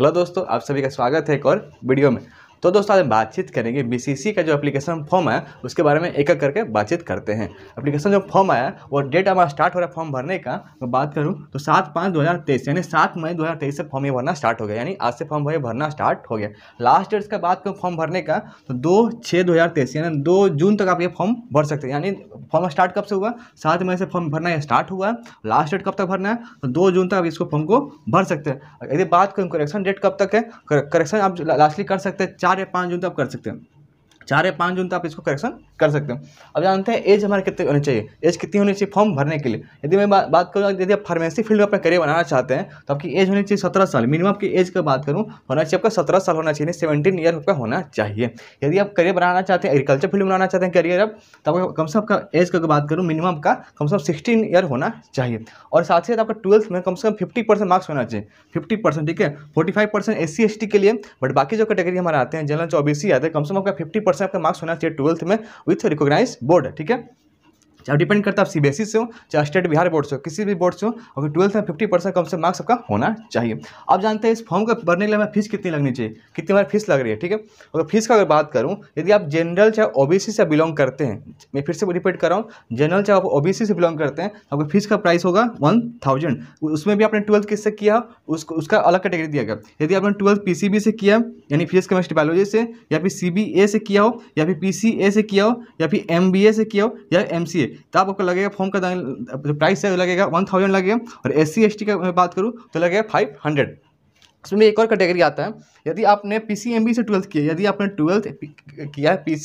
hello दोस्तों आप सभी का स्वागत है एक और वीडियो में तो दोस्तों आज हम बातचीत करेंगे बी का जो एप्लीकेशन फॉर्म है उसके बारे में एक एक करके बातचीत करते हैं एप्लीकेशन जो फॉर्म आया वो डेट हमारा स्टार्ट हो रहा है फॉर्म भरने का मैं बात करूँ तो सात पाँच दो यानी सात मई दो से फॉर्म ये भरना स्टार्ट हो गया यानी आज से फॉर्म भर भरना स्टार्ट हो गया लास्ट डेट का बात करूँ फॉर्म भरने का तो दो छः दो यानी दो जून तक आप ये फॉर्म भर सकते हैं यानी फॉर्म स्टार्ट कब से हुआ सात मई से फॉर्म भरना स्टार्ट हुआ लास्ट डेट कब तक भरना है तो दो जून तक आप इसको फॉर्म को भर सकते हैं यदि बात करूँ करेक्शन डेट कब तक है करेक्शन आप लास्टली कर सकते हैं चार या पाँच जून तक आप कर सकते हैं चार या पाँच जून तक आप इसको करेक्शन कर सकते हो अब जानते हैं एज हमारे कितने होनी चाहिए एज कितनी होनी चाहिए फॉर्म भरने के लिए यदि मैं बा, बात करूँ यदि आप फार्मेसी फील्ड में अपना करियर बनाना चाहते हैं तो आपकी एज होनी चाहिए सत्रह साल मिनिमम आपकी एज की बात करूँ तो होना चाहिए आपका सत्रह साल होना चाहिए सेवेंटीन ईयर का होना चाहिए यदि आप करियर बनाना चाहते हैं एग्रीकल्चर फील्ड में बनाना चाहते हैं करियर अब तो आपका कम से कम आपका एज की बात करूँ मिनिमम का कम से कम सिक्सटीन ईयर होना चाहिए और साथ ही साथ आपका ट्वेल्थ में कम से कम फिफ्टी परसेंट मार्क्स होना चाहिए फिफ्टी परसेंट ठीक है forty five percent S C S T के लिए बट बाकी जो कैटेगरी हमारे आते हैं जनरल चौबीस ही आते हैं कम से कम आपका फिफ्टी परसेंट से आपका मार्क्स होना चाहिए ट्वेल्थ में विथ रिकोगनाइज बोर्ड ठीक है चाहे डिपेंड करता है आप सी e से हो चाहे स्टेट बिहार बोर्ड से हो किसी भी बोर्ड से हो अगर ट्वेल्थ में फिफ्टी परसेंट कम से मार्क्स आपका होना चाहिए आप जानते हैं इस फॉर्म का भरने के लिए हमें फीस कितनी लगनी चाहिए कितनी हमारी फीस लग रही है ठीक है अगर फीस का अगर बात करूँ यदि आप जनरल चाहे ओ से बिलोंग करते हैं मैं फिर से रिपीट कर रहा हूँ जनरल चाहे आप ओ से बिलोंग करते हैं आपकी फीस का प्राइस होगा वन थाउजेंड उसमें भी आपने ट्वेल्थ किससे किया उसको उसका अलग कैटेगरी दिया गया यदि आपने ट्वेल्थ पी से किया यानी फिजिक्स केमिस्ट्री बायोलॉजी से या फिर सी से किया हो या फिर पी से किया हो या फिर एम से किया हो या एम तो आपको लगेगा फॉर्म का प्राइस है लगेगा वन थाउजेंड लगेगा और एस सी एस टी का मैं बात करूँ तो लगेगा फाइव हंड्रेड इसमें एक और कैटेगरी आता है यदि आपने पी से ट्वेल्थ किया यदि आपने ट्वेल्थ किया है पी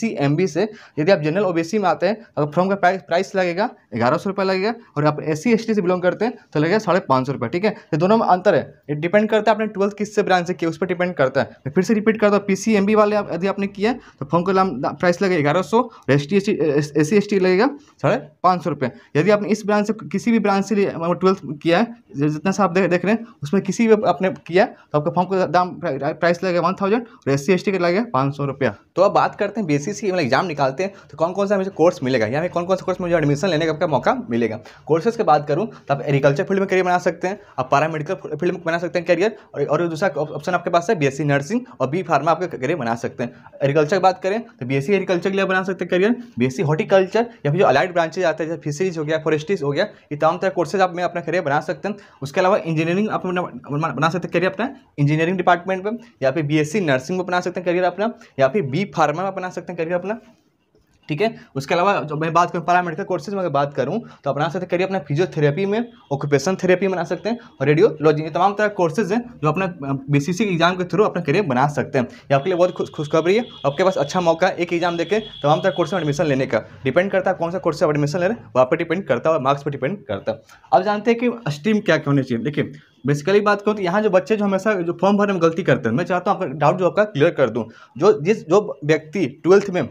से यदि आप जनरल ओबीसी e में आते हैं तो फॉर्म का प्राइस प्राइस लगेगा ग्यारह सौ रुपये लगेगा और आप एस सी e, से बिलोंग करते हैं तो लगेगा साढ़े पाँच सौ रुपये ठीक है ये दोनों में अंतर है ये डिपेंड करता है आपने ट्वेल्थ किससे ब्रांच से किया उस पर डिपेंड करता है मैं फिर से रिपीट करता हूँ पी वाले आप, यदि आपने किया तो फॉर्म का प्राइस लगेगा ग्यारह सौ और एस टी एस सी लगेगा साढ़े पाँच सौ रुपये यदि आपने इस ब्रांच से किसी भी ब्रांच से ट्वेल्थ मतलब किया है जितना सा आप देख रहे हैं उसमें किसी भी आपने किया तो आपके फॉर्म का दाम प्राइस लगेगा वन थाउजेंड और एस सी का लगेगा पाँच सौ रुपया तो अब बात करते हैं बेसिस की एग्जाम निकालते हैं तो कौन कौन सा मुझे कोर्स मिलेगा या फिर कौन कौन सा कोर्स मुझे एडमिशन लेने का मौका मिलेगा कोर्सेज की बात करूँ तो आप एग्रीकल्चर फील्ड में करियर बना सकते हैं आप पैरामेडिकल फील्ड में बना सकते हैं करियर और दूसरा ऑप्शन आपके पास है बी नर्सिंग और बी फार्मा आपके करियर बना सकते हैं एग्रीकल्चर की बात करें तो बी एग्रीकल्चर के लिए बना सकते हैं करियर बी हॉर्टिकल्चर या फिर जो अलाइड ब्रांचेज आते हैं जैसे फिशरीज हो गया फॉरेस्ट्रीज हो गया ये तमाम तरह कोर्सेज आप में अपना करियर बना सकते हैं उसके अलावा इंजीनियरिंग आप बना सकते हैं करियर अपना इंजीनियरिंग डिपार्टमेंट में या फिर बीएससी नर्सिंग में अपना सकते हैं करियर अपना या फिर बी फार्मा में अपना सकते हैं करियर अपना ठीक है उसके अलावा जब मैं बात करूँ पैरामेडिकल कोर्सेज में अगर बात करूँ तो अपना सकते करिए अपना फिजियोथेरेपी में ऑक्यूपेशन थेरेपी बना सकते हैं और रेडियोलॉजी ये तमाम तरह कोर्सेज हैं जो अपना बीसीसी एग्जाम के थ्रू अपना करियर बना सकते हैं ये आपके लिए बहुत खुशखबरी है आपके पास अच्छा मौका है एक एग्जाम देकर तमाम तरह कोर्स में एडमिशन लेने का डिपेंड करता है कौन सा कोर्स एडमिशन ले रहे हैं वहाँ पर डिपेंड करता है और मार्क्स पर डिपेंड करता है अब जानते हैं कि स्ट्रीम क्या होनी चाहिए देखिए बेसिकली बात करूँ तो यहाँ जो बच्चे जो हमेशा जो फॉर्म भरने में गलती करते हैं मैं चाहता हूँ आपका डाउट जो आपका क्लियर कर दूँ जो जिस जो व्यक्ति ट्वेल्थ में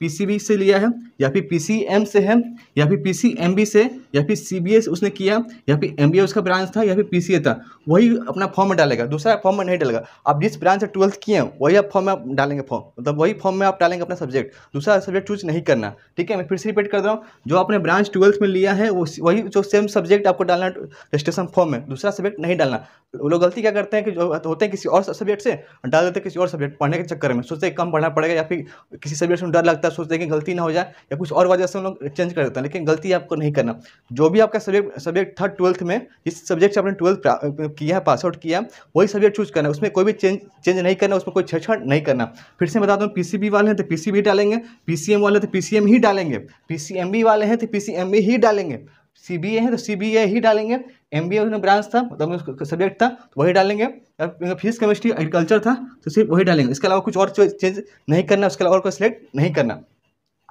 पीसीबी से लिया है या फिर पीसीएम से है या फिर पीसीएमबी से या फिर सीबीए उसने किया या फिर एमबीए उसका ब्रांच था या फिर पीसीए था वही अपना फॉर्म में डालेगा दूसरा फॉर्म में नहीं डालेगा आप जिस ब्रांच से ट्वेल्थ किए हैं वही आप फॉर्म में आप डालेंगे फॉर्म मतलब वही फॉर्म में आप डालेंगे अपना सब्जेक्ट दूसरा सब्जेक्ट चूज नहीं करना ठीक है मैं फिर से रिपीट कर रहा हूँ जो आपने ब्रांच ट्वेल्थ में लिया है वो वही जो सेम सब्जेक्ट आपको डालना रजिस्ट्रेशन फॉर्म में दूसरा सब्जेक्ट नहीं डालना वो लोग गलती क्या करते हैं कि जो होते हैं किसी और सब्जेक्ट से डाल देते हैं किसी और सब्जेक्ट पढ़ने के चक्कर में सोचते कम पढ़ना पड़ेगा या फिर किसी सब्जेक्ट में डर लगता लगता है सोचते हैं कि गलती ना हो जाए या कुछ और वजह से हम लोग चेंज कर देते हैं लेकिन गलती आपको नहीं करना जो भी आपका सब्जेक्ट सब्जेक्ट थर्ड ट्वेल्थ में जिस सब्जेक्ट से आपने ट्वेल्थ किया है पास आउट किया वही सब्जेक्ट चूज करना है उसमें कोई भी चेंज चेंज नहीं करना उसमें कोई छेड़छाड़ नहीं करना फिर से बता दूँ पी वाले हैं तो पी डालेंगे पी वाले तो पी ही डालेंगे पी वाले हैं तो पी ही डालेंगे सी बी ए है तो सी बी ए ही डालेंगे एम बी ए ब्रांच था मतलब सब्जेक्ट था तो वही डालेंगे फिजिक्स केमिस्ट्री एग्रीकल्चर था तो सिर्फ वही डालेंगे इसके अलावा कुछ और चेंज नहीं करना उसके अलावा और कोई सिलेक्ट नहीं करना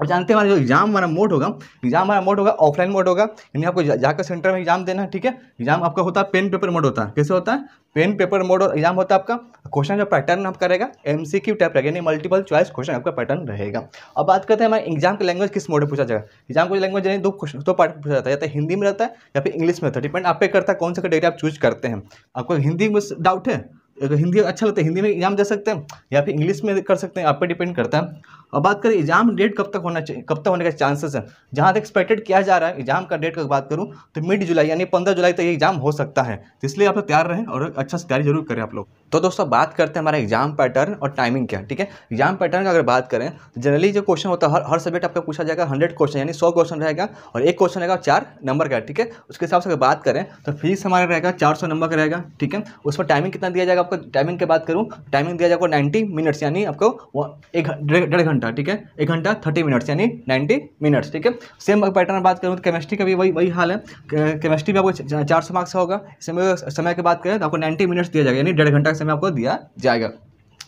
और जानते हैं हमारा जो एग्जाम हमारा मोड होगा एग्जाम हमारा मोड होगा ऑफलाइन मोड होगा यानी आपको जाकर सेंटर में एग्जाम देना है ठीक है एग्जाम आपका होता है पेन पेपर मोड होता है कैसे होता है पेन पेपर मोड एग्जाम होता है आपका क्वेश्चन जो पैटर्न आप करेगा एम सी क्यू टाइप रहेगा यानी मल्टीपल चॉइस क्वेश्चन आपका पैटर्न रहेगा अब बात करते हैं हमारे एग्जाम का लैंग्वेज किस मोड में पूछा जाएगा एग्जाम को लैंग्वेज यानी दो क्वेश्चन दो पार्ट पूछा जाता है या तो हिंदी में रहता है या फिर इंग्लिश में रहता है डिपेंड आप पे करता है कौन सा डेटा आप चूज करते हैं आपको हिंदी में डाउट है हिंदी अच्छा लगता है हिंदी में एग्जाम दे सकते हैं या फिर इंग्लिश में कर सकते हैं आप पर डिपेंड करता है और बात करें एग्जाम डेट कब तक होना चाहिए कब तक होने का चांसेस है जहाँ तक एक्सपेक्टेड किया जा रहा है एग्जाम का डेट का बात करूँ तो मिड जुलाई यानी पंद्रह जुलाई तक ये एग्जाम हो सकता है इसलिए आप लोग तैयार रहें और अच्छा से तैयारी जरूर करें आप लोग तो दोस्तों बात करते हैं हमारा एग्जाम पैटर्न और टाइमिंग क्या है ठीक है एग्जाम पैटर्न का अगर बात करें तो जनरली जो क्वेश्चन होता है हर हर सब्जेक्ट आपका पूछा जाएगा हंड्रेड क्वेश्चन यानी सौ क्वेश्चन रहेगा और एक क्वेश्चन रहेगा चार नंबर का ठीक है उसके हिसाब से अगर बात करें तो फीस हमारा रहेगा चार सौ नंबर का रहेगा ठीक है उसमें टाइमिंग कितना दिया जाएगा आपको टाइमिंग की बात करूँ टाइमिंग दिया जाएगा नाइन्टी मिनट्स यानी आपको एक डेढ़ घंटा ठीक है एक घंटा थर्टी मिनट्स यानी नाइन्टी मिनट्स ठीक है सेम पैटर्न बात करूँ तो केमिस्ट्री का भी वही वही हाल है केमिस्ट्री भी आपको चार सौ मार्क्स होगा इसमें समय की बात करें तो आपको नाइन्टी मिनट्स दिया जाएगा यानी डेढ़ घंटा क्वेश्चन में आपको दिया जाएगा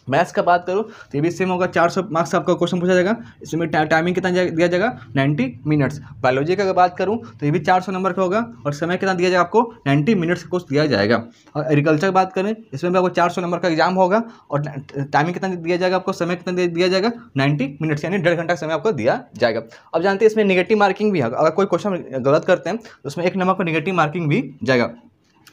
मैथ्स का बात करो तो ये भी सेम होगा 400 मार्क्स आपका क्वेश्चन पूछा जाएगा इसमें टा, टाइमिंग कितना दिया जाएगा 90 मिनट्स बायोलॉजी का बात करूँ तो ये भी 400 नंबर का होगा और समय कितना दिया जाएगा आपको 90 मिनट्स का कोर्स दिया जाएगा और एग्रीकल्चर की बात करें इसमें भी आपको चार नंबर का एग्जाम होगा और टाइमिंग कितना दिया जाएगा आपको समय कितना दिया जाएगा नाइन्टी मिनट्स यानी डेढ़ घंटा का समय आपको दिया जाएगा अब जानते हैं इसमें निगेटिव मार्किंग भी होगा अगर कोई क्वेश्चन गलत करते हैं तो उसमें एक नंबर को निगेटिव मार्किंग भी जाएगा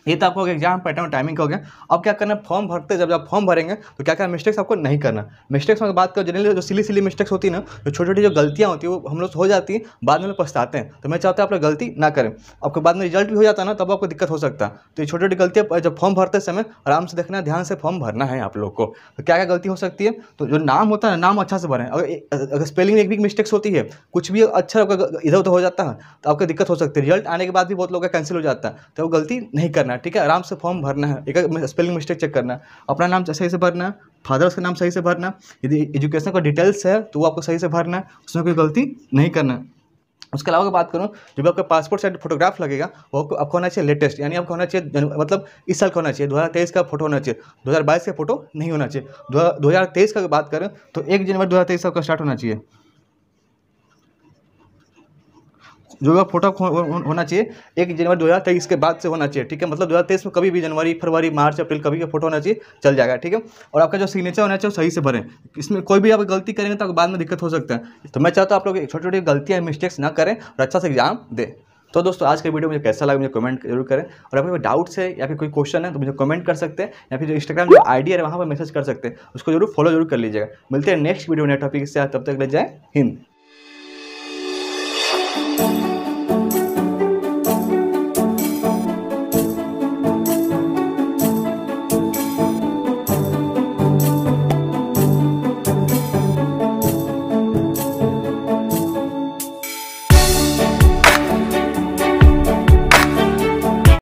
ये तो आपको एग्जाम पैटर्न टाइमिंग का हो गया अब क्या करना फॉर्म भरते जब जब फॉर्म भरेंगे तो क्या क्या मिस्टेक्स आपको नहीं करना मिस्टेक्स में बात करो जनरली जो सिली सिली मिस्टेक्स होती है ना जो छोटी छोटी जो गलतियाँ होती है वो हम लोग हो जाती हैं बाद में पछताते हैं तो मैं चाहता हूँ आप लोग गलती ना करें आपको बाद में रिजल्ट भी हो जाता है ना तब आपको दिक्कत हो सकता है तो ये छोटी छोटी गलतियाँ जब फॉर्म भरते समय आराम से देखना ध्यान से फॉर्म भरना है आप लोग को तो क्या क्या गलती हो सकती है तो जो नाम होता है नाम अच्छा से भरें अगर अगर स्पेलिंग में एक भी मिस्टेक्स होती है कुछ भी अच्छा आपका इधर उधर हो जाता है तो आपको दिक्कत हो सकती है रिजल्ट आने के बाद भी बहुत लोग का कैंसिल हो जाता है तो वो गलती नहीं करना करना है ठीक है आराम से फॉर्म भरना है एक स्पेलिंग मिस्टेक चेक करना अपना नाम सही से भरना है फादर्स नाम सही से भरना यदि एजुकेशन का डिटेल्स है तो वो आपको सही से भरना है उसमें कोई गलती नहीं करना उसके अलावा बात करूँ जो आपका पासपोर्ट साइज फोटोग्राफ लगेगा वो आपको होना चाहिए लेटेस्ट यानी आपको होना चाहिए मतलब इस साल का होना चाहिए 2023 का फोटो होना चाहिए 2022 का फोटो नहीं होना चाहिए 2023 का बात करें तो एक जनवरी 2023 का स्टार्ट होना चाहिए जो भी फोटो होना चाहिए एक जनवरी दो हज़ार तेईस के बाद से होना चाहिए ठीक है मतलब दो हज़ार तेईस में कभी भी जनवरी फरवरी मार्च अप्रैल कभी का फोटो होना चाहिए चल जाएगा ठीक है और आपका जो सिग्नेचर होना चाहिए सही से भरें इसमें कोई भी आप गलती करेंगे तो बाद में दिक्कत हो सकता है तो मैं चाहता हूँ आप लोग छोटी छोटी गलतियाँ मिस्टेक्स ना करें और अच्छा से एग्जाम दें तो दोस्तों आज का वीडियो मुझे कैसा लगा मुझे कमेंट जरूर करें और अगर कोई डाउट्स है या फिर कोई क्वेश्चन है तो मुझे कमेंट कर सकते हैं या फिर जो इंस्टाग्राम जो आईडी है वहाँ पर मैसेज कर सकते हैं उसको जरूर फॉलो जरूर कर लीजिएगा मिलते हैं नेक्स्ट वीडियो नए टॉपिक से तब तक ले जाए हिंद